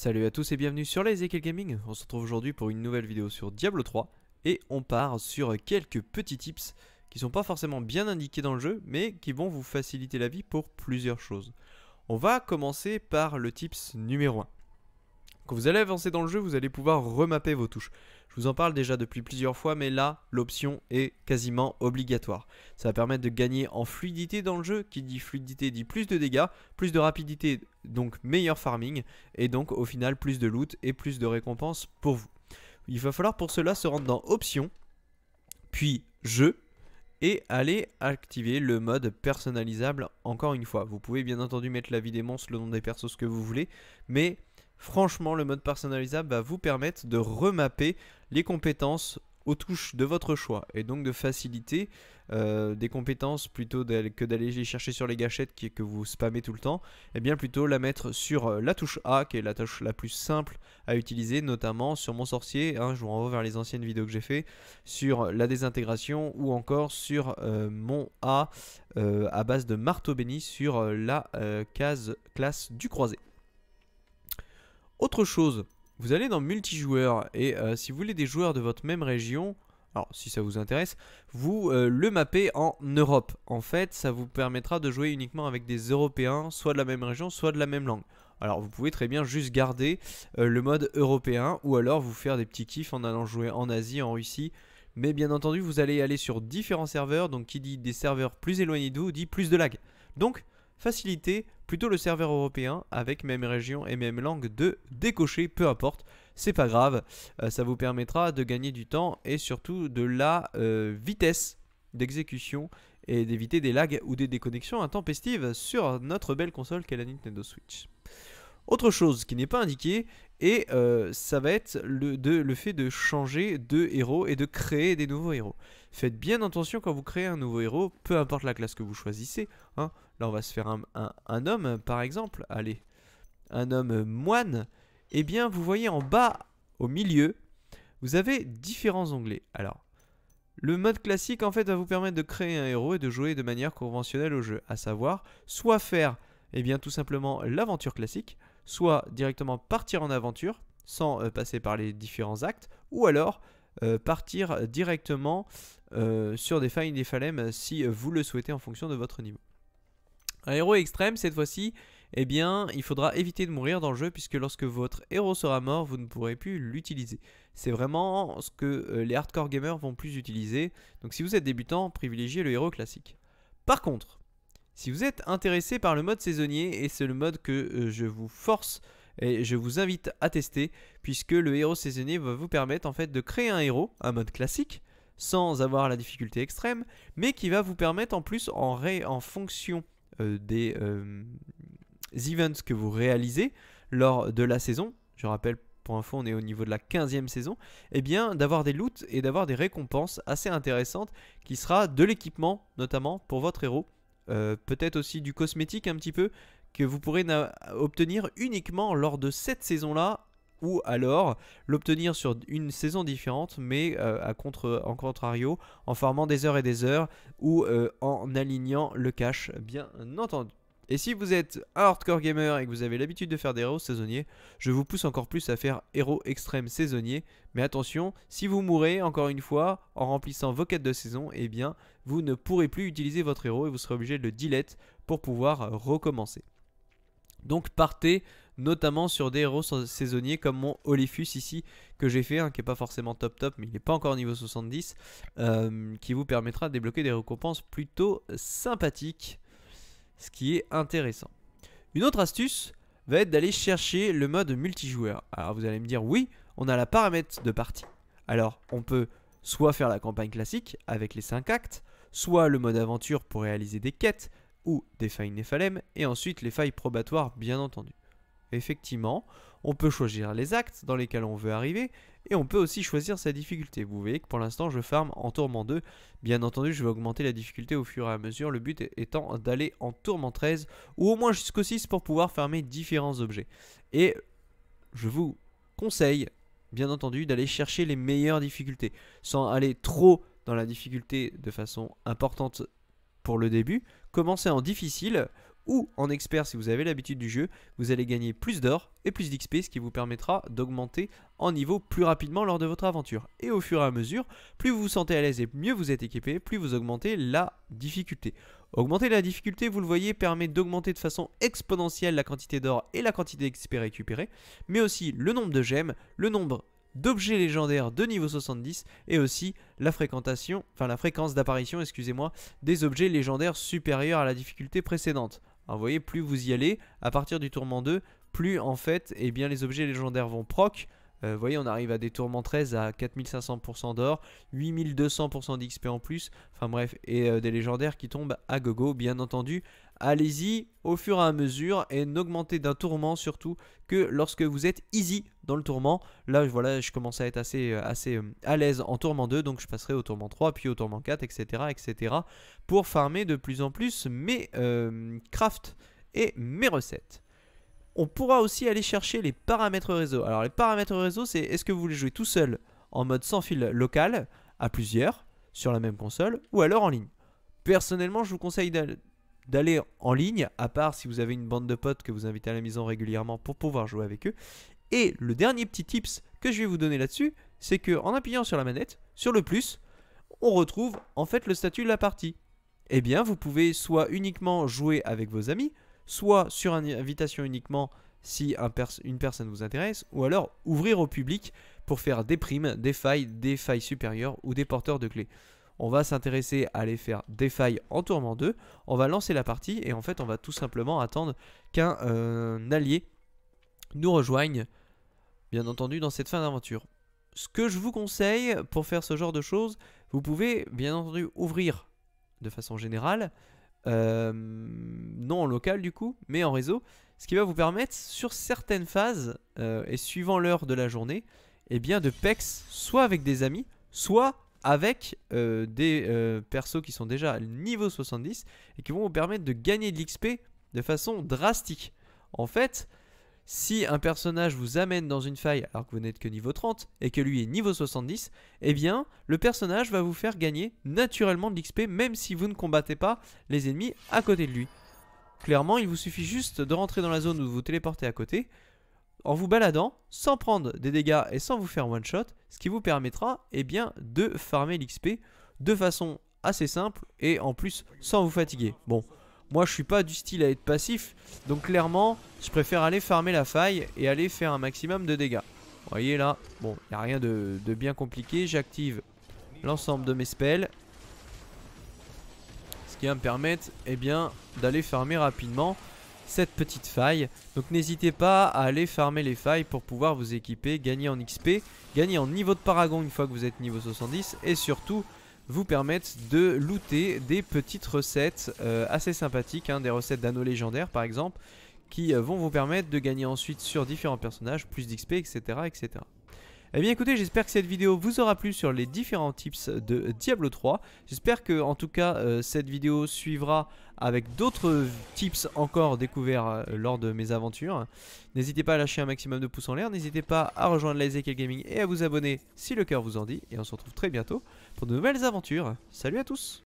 Salut à tous et bienvenue sur les Equal Gaming, on se retrouve aujourd'hui pour une nouvelle vidéo sur Diablo 3 et on part sur quelques petits tips qui sont pas forcément bien indiqués dans le jeu mais qui vont vous faciliter la vie pour plusieurs choses. On va commencer par le tips numéro 1. Quand vous allez avancer dans le jeu, vous allez pouvoir remapper vos touches. Je vous en parle déjà depuis plusieurs fois, mais là, l'option est quasiment obligatoire. Ça va permettre de gagner en fluidité dans le jeu, qui dit fluidité dit plus de dégâts, plus de rapidité, donc meilleur farming, et donc au final plus de loot et plus de récompenses pour vous. Il va falloir pour cela se rendre dans Options, puis Jeu et aller activer le mode personnalisable encore une fois. Vous pouvez bien entendu mettre la vie des monstres, le nom des persos, ce que vous voulez, mais Franchement, le mode personnalisable va vous permettre de remapper les compétences aux touches de votre choix et donc de faciliter euh, des compétences plutôt que d'aller les chercher sur les gâchettes qui, que vous spammez tout le temps, et eh bien plutôt la mettre sur euh, la touche A qui est la touche la plus simple à utiliser, notamment sur mon sorcier, hein, je vous renvoie vers les anciennes vidéos que j'ai fait, sur la désintégration ou encore sur euh, mon A à base de marteau béni sur la case classe du croisé. Autre chose, vous allez dans multijoueur et euh, si vous voulez des joueurs de votre même région, alors si ça vous intéresse, vous euh, le mappez en Europe. En fait, ça vous permettra de jouer uniquement avec des Européens, soit de la même région, soit de la même langue. Alors vous pouvez très bien juste garder euh, le mode européen ou alors vous faire des petits kiffs en allant jouer en Asie, en Russie. Mais bien entendu, vous allez aller sur différents serveurs, donc qui dit des serveurs plus éloignés de vous dit plus de lag. Donc faciliter plutôt le serveur européen avec même région et même langue de décocher, peu importe, c'est pas grave, euh, ça vous permettra de gagner du temps et surtout de la euh, vitesse d'exécution et d'éviter des lags ou des déconnexions intempestives sur notre belle console qu'est la Nintendo Switch. Autre chose qui n'est pas indiquée, et euh, ça va être le, de, le, fait de changer de héros et de créer des nouveaux héros. Faites bien attention quand vous créez un nouveau héros, peu importe la classe que vous choisissez. Hein. Là, on va se faire un, homme, par exemple. Allez, un homme moine. Eh bien, vous voyez en bas, au milieu, vous avez différents onglets. Alors, le mode classique, en fait, va vous permettre de créer un héros et de jouer de manière conventionnelle au jeu, à savoir soit faire, eh bien, tout simplement l'aventure classique, soit directement partir en aventure sans euh, passer par les différents actes, ou alors euh, partir directement euh, sur des failles des phalèmes si vous le souhaitez en fonction de votre niveau. Un héros extrême, cette fois-ci, eh bien, il faudra éviter de mourir dans le jeu puisque lorsque votre héros sera mort, vous ne pourrez plus l'utiliser. C'est vraiment ce que euh, les hardcore gamers vont plus utiliser. Donc si vous êtes débutant, privilégiez le héros classique. Par contre, si vous êtes intéressé par le mode saisonnier, et c'est le mode que euh, je vous force et je vous invite à tester, puisque le héros saisonnier va vous permettre en fait de créer un héros, un mode classique, sans avoir la difficulté extrême, mais qui va vous permettre en plus, en, fonction euh, des euh, events que vous réalisez lors de la saison, je rappelle pour info on est au niveau de la 15e saison, et eh bien d'avoir des loots et d'avoir des récompenses assez intéressantes qui sera de l'équipement notamment pour votre héros, euh, peut-être aussi du cosmétique un petit peu, que vous pourrez obtenir uniquement lors de cette saison-là ou alors l'obtenir sur une saison différente, mais euh, à contre, en contrario, en formant des heures et des heures ou euh, en alignant le cash, bien entendu. Et si vous êtes un hardcore gamer et que vous avez l'habitude de faire des héros saisonniers, je vous pousse encore plus à faire héros extrême saisonnier. Mais attention, si vous mourrez, encore une fois, en remplissant vos quêtes de saison, eh bien, vous ne pourrez plus utiliser votre héros et vous serez obligé de le delete pour pouvoir recommencer. Donc partez notamment sur des héros saisonniers comme mon Olifus ici que j'ai fait, hein, qui n'est pas forcément top top, mais il n'est pas encore niveau 70, euh, qui vous permettra de débloquer des récompenses plutôt sympathiques, ce qui est intéressant. Une autre astuce va être d'aller chercher le mode multijoueur. Alors vous allez me dire oui, on a la paramètre de partie. Alors on peut soit faire la campagne classique avec les 5 actes, soit le mode aventure pour réaliser des quêtes ou des failles néphalem, et ensuite les failles probatoires bien entendu. Effectivement, on peut choisir les actes dans lesquels on veut arriver et on peut aussi choisir sa difficulté. Vous voyez que pour l'instant je ferme en tourment 2. Bien entendu je vais augmenter la difficulté au fur et à mesure, le but étant d'aller en tourment 13 ou au moins jusqu'au 6 pour pouvoir fermer différents objets. Et je vous conseille bien entendu d'aller chercher les meilleures difficultés sans aller trop dans la difficulté de façon importante pour le début. Commencez en difficile ou en expert si vous avez l'habitude du jeu, vous allez gagner plus d'or et plus d'XP, ce qui vous permettra d'augmenter en niveau plus rapidement lors de votre aventure. Et au fur et à mesure, plus vous vous sentez à l'aise et mieux vous êtes équipé, plus vous augmentez la difficulté. Augmenter la difficulté, vous le voyez, permet d'augmenter de façon exponentielle la quantité d'or et la quantité d'XP récupérée, mais aussi le nombre de gemmes, le nombre d'objets légendaires de niveau 70 et aussi la fréquentation, enfin la fréquence d'apparition, excusez-moi, des objets légendaires supérieurs à la difficulté précédente. Hein, vous voyez, plus vous y allez, à partir du tourment 2, plus en fait, eh bien, les objets légendaires vont proc, euh, vous voyez, on arrive à des tourments 13 à 4500% d'or, 8200% d'XP en plus, enfin bref, et euh, des légendaires qui tombent à gogo, bien entendu. Allez-y au fur et à mesure et n'augmentez d'un tourment surtout que lorsque vous êtes easy dans le tourment. Là, voilà, je commence à être assez, euh, assez à l'aise en tourment 2, donc je passerai au tourment 3, puis au tourment 4, etc. etc. pour farmer de plus en plus mes crafts et mes recettes. On pourra aussi aller chercher les paramètres réseau. Alors les paramètres réseau, c'est est-ce que vous voulez jouer tout seul en mode sans fil local, à plusieurs, sur la même console, ou alors en ligne. Personnellement, je vous conseille d'aller en ligne, à part si vous avez une bande de potes que vous invitez à la maison régulièrement pour pouvoir jouer avec eux. Et le dernier petit tips que je vais vous donner là-dessus, c'est que en appuyant sur la manette, sur le plus, on retrouve en fait le statut de la partie. Eh bien, vous pouvez soit uniquement jouer avec vos amis, soit sur une invitation uniquement si une personne vous intéresse, ou alors ouvrir au public pour faire des primes, des failles, des failles supérieures ou des porteurs de clés. On va s'intéresser à aller faire des failles en tourment 2, on va lancer la partie et en fait on va tout simplement attendre qu'un euh, allié nous rejoigne, bien entendu, dans cette fin d'aventure. Ce que je vous conseille pour faire ce genre de choses, vous pouvez bien entendu ouvrir de façon générale, euh, non en local du coup, mais en réseau, ce qui va vous permettre sur certaines phases euh, et suivant l'heure de la journée, Et eh bien de pex soit avec des amis, soit avec euh, des persos qui sont déjà niveau 70 et qui vont vous permettre de gagner de l'XP de façon drastique. En fait, si un personnage vous amène dans une faille alors que vous n'êtes que niveau 30 et que lui est niveau 70, eh bien le personnage va vous faire gagner naturellement de l'XP même si vous ne combattez pas les ennemis à côté de lui. Clairement, il vous suffit juste de rentrer dans la zone où vous vous téléportez à côté en vous baladant sans prendre des dégâts et sans vous faire one shot, ce qui vous permettra eh bien de farmer l'XP de façon assez simple et en plus sans vous fatiguer. Bon, moi je suis pas du style à être passif Donc clairement je préfère aller farmer la faille Et aller faire un maximum de dégâts Vous voyez là Bon il a rien de, bien compliqué J'active l'ensemble de mes spells Ce qui va me permettre eh bien d'aller farmer rapidement cette petite faille Donc n'hésitez pas à aller farmer les failles pour pouvoir vous équiper Gagner en XP Gagner en niveau de paragon une fois que vous êtes niveau 70 Et surtout vous permettent de looter des petites recettes euh, assez sympathiques, hein, des recettes d'anneaux légendaires par exemple, qui euh, vont vous permettre de gagner ensuite sur différents personnages, plus d'XP, etc., etc. Eh bien écoutez, j'espère que cette vidéo vous aura plu sur les différents tips de Diablo 3. J'espère que en tout cas euh, cette vidéo suivra avec d'autres tips encore découverts euh, lors de mes aventures. N'hésitez pas à lâcher un maximum de pouces en l'air, n'hésitez pas à rejoindre l'Ezekiel Gaming et à vous abonner si le cœur vous en dit. Et on se retrouve très bientôt pour de nouvelles aventures. Salut à tous